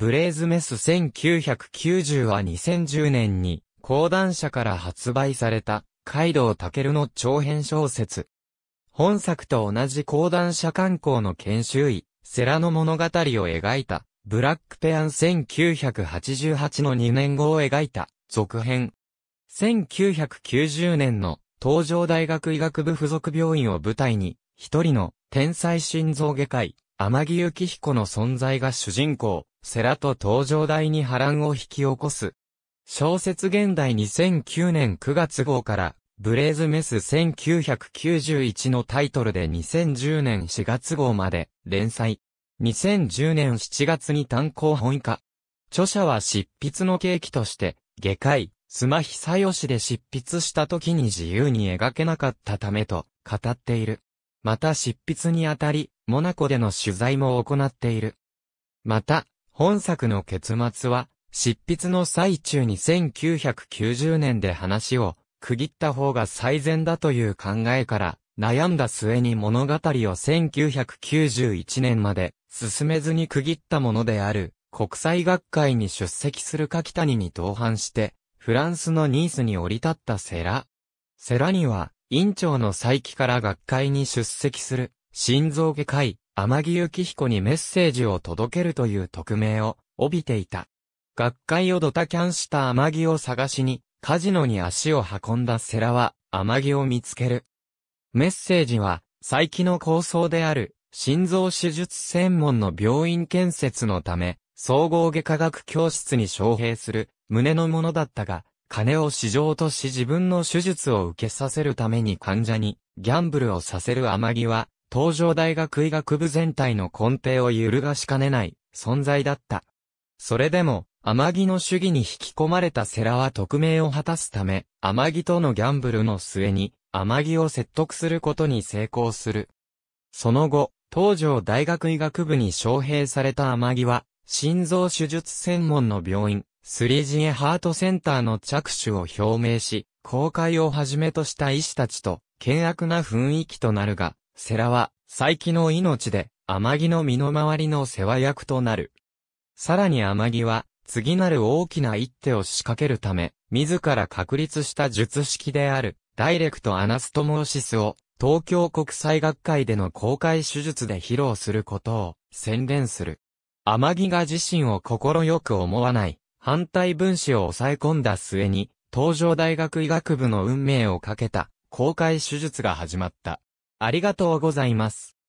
ブレイズメス1990は2010年に、講談社から発売された、カイドウタケルの長編小説。本作と同じ講談社観光の研修医、セラの物語を描いた、ブラックペアン1988の2年後を描いた、続編。1990年の、東京大学医学部附属病院を舞台に、一人の、天才心臓外科医、天城幸彦の存在が主人公。セラと登場台に波乱を引き起こす。小説現代2009年9月号から、ブレイズメス1991のタイトルで2010年4月号まで連載。2010年7月に単行本化。著者は執筆の契機として、下界、スマヒサヨシで執筆した時に自由に描けなかったためと語っている。また執筆にあたり、モナコでの取材も行っている。また、本作の結末は、執筆の最中に1990年で話を区切った方が最善だという考えから悩んだ末に物語を1991年まで進めずに区切ったものである国際学会に出席する柿谷に同伴してフランスのニースに降り立ったセラ。セラには院長の再起から学会に出席する心臓外科医天城幸彦にメッセージを届けるという匿名を帯びていた。学会をドタキャンした天城を探しに、カジノに足を運んだ世良は天城を見つける。メッセージは、再起の構想である、心臓手術専門の病院建設のため、総合外科学教室に招聘する、胸のものだったが、金を市場とし自分の手術を受けさせるために患者に、ギャンブルをさせる天城は、東上大学医学部全体の根底を揺るがしかねない存在だった。それでも、天城の主義に引き込まれた世良は匿名を果たすため、天城とのギャンブルの末に、天城を説得することに成功する。その後、東上大学医学部に招聘された天城は、心臓手術専門の病院、スリジエハートセンターの着手を表明し、公開をはじめとした医師たちと、険悪な雰囲気となるが、セラは、最期の命で、天城の身の回りの世話役となる。さらに天城は、次なる大きな一手を仕掛けるため、自ら確立した術式である、ダイレクトアナストモーシスを、東京国際学会での公開手術で披露することを宣伝する。天城が自身を心よく思わない、反対分子を抑え込んだ末に、東上大学医学部の運命をかけた、公開手術が始まった。ありがとうございます。